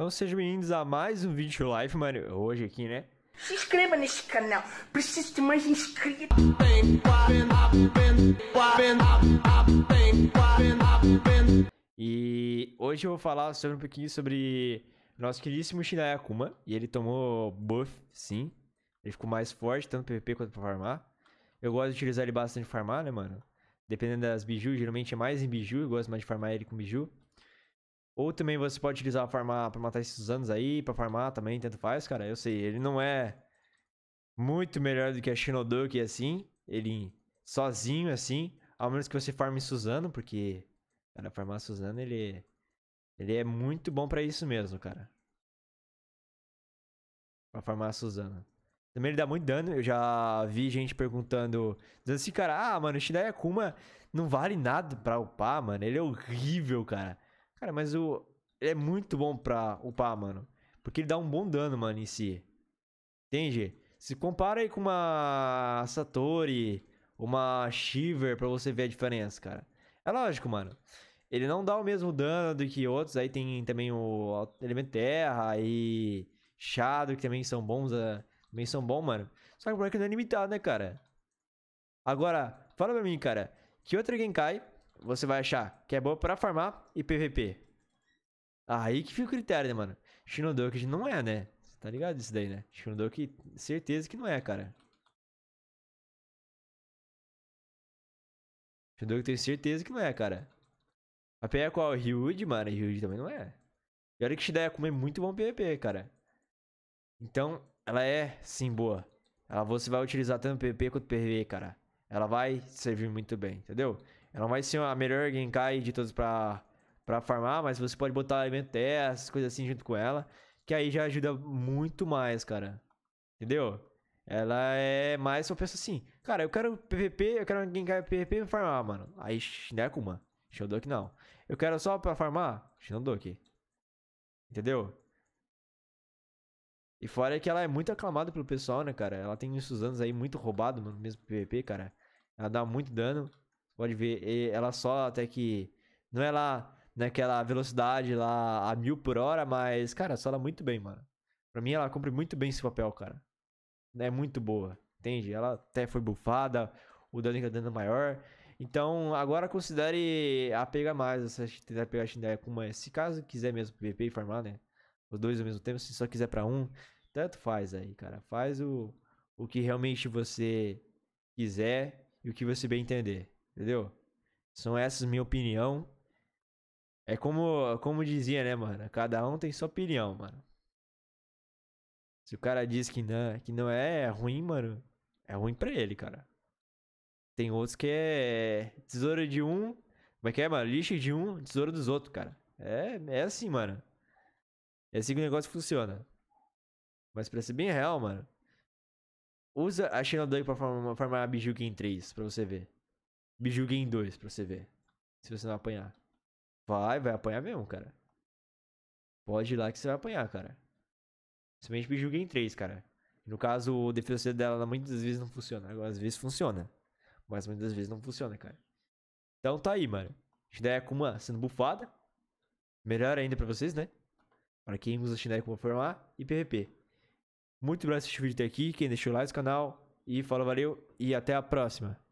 Então sejam bem-vindos a mais um vídeo live, mano, hoje aqui, né? Se inscreva nesse canal, preciso de mais inscritos. E hoje eu vou falar sobre um pouquinho sobre nosso queridíssimo Shinai Akuma. E ele tomou buff, sim. Ele ficou mais forte, tanto PVP quanto pra farmar. Eu gosto de utilizar ele bastante pra farmar, né, mano? Dependendo das biju, geralmente é mais em biju. Eu gosto mais de farmar ele com biju. Ou também você pode utilizar a farmar pra matar esses anos aí, pra farmar também, tanto faz, cara. Eu sei, ele não é muito melhor do que a Shinodoki assim, ele sozinho assim, ao menos que você farme Suzano, porque, cara, farmar Suzano ele, ele é muito bom pra isso mesmo, cara. Pra farmar Suzano. Também ele dá muito dano. Eu já vi gente perguntando, dizendo assim, cara, ah, mano, o Shindai Akuma não vale nada pra upar, mano. Ele é horrível, cara. Cara, mas o. Ele é muito bom pra upar, mano. Porque ele dá um bom dano, mano, em si. Entende? Se compara aí com uma Satori, uma Shiver, pra você ver a diferença, cara. É lógico, mano. Ele não dá o mesmo dano do que outros. Aí tem também o Elemento Terra e Shadow, que também são bons. A... Ah, também são bons, mano. Só que o problema é que não é limitado, né, cara? Agora, fala pra mim, cara. Que outra Genkai você vai achar que é boa pra farmar e PVP. Aí que fica o critério, né, mano? Shinodoki não é, né? tá ligado isso daí, né? Shinodoki, certeza que não é, cara. Shinodoki tenho certeza que não é, cara. A PE é qual? Ryuji, mano. Ryuji também não é. E olha que Shidaya Akuma é muito bom PVP, cara. Então, ela é, sim, boa. Ela você vai utilizar tanto PVP quanto PVE, cara. Ela vai servir muito bem, entendeu? Ela não vai ser a melhor Genkai de todos pra, pra farmar, mas você pode botar alimento terra, essas coisas assim junto com ela. Que aí já ajuda muito mais, cara. Entendeu? Ela é mais eu penso assim, cara, eu quero PVP, eu quero alguém que PVP pra farmar, mano. Aí Shinekuma, Shodoki não. Eu quero só pra farmar, Shinodoki. Entendeu? E fora que ela é muito aclamada pelo pessoal, né, cara? Ela tem uns anos aí muito roubado, mano, mesmo PVP, cara. Ela dá muito dano. Pode ver, ela só até que. Não é lá naquela velocidade lá a mil por hora, mas, cara, só ela muito bem, mano. Pra mim, ela cumpre muito bem esse papel, cara. É muito boa, entende? Ela até foi bufada, o dano tá dando maior. Então, agora considere a pegar mais, você tentar pegar a com Akuma, se caso quiser mesmo PVP e farmar, né? Os dois ao mesmo tempo, se só quiser para um, tanto faz aí, cara. Faz o, o que realmente você quiser e o que você bem entender. Entendeu? São essas minha opinião. É como, como dizia, né, mano? Cada um tem sua opinião, mano. Se o cara diz que não, que não é, é ruim, mano, é ruim pra ele, cara. Tem outros que é tesoura de um, como é que é, mano? Lixo de um, tesoura dos outros, cara. É, é assim, mano. É assim que o negócio funciona. Mas pra ser bem real, mano, usa a China pra formar, formar a Biju 3, pra você ver. Me julgue em dois pra você ver. Se você não apanhar. Vai, vai apanhar mesmo, cara. Pode ir lá que você vai apanhar, cara. Principalmente me julgue em três, cara. No caso, a defesa dela muitas das vezes não funciona. Agora, às vezes funciona. Mas muitas das vezes não funciona, cara. Então tá aí, mano. Tá com uma sendo bufada. Melhor ainda pra vocês, né? Para quem usa Shindai como formar e PVP. Muito obrigado por assistir o vídeo até aqui. Quem deixou o like no canal. E fala valeu e até a próxima.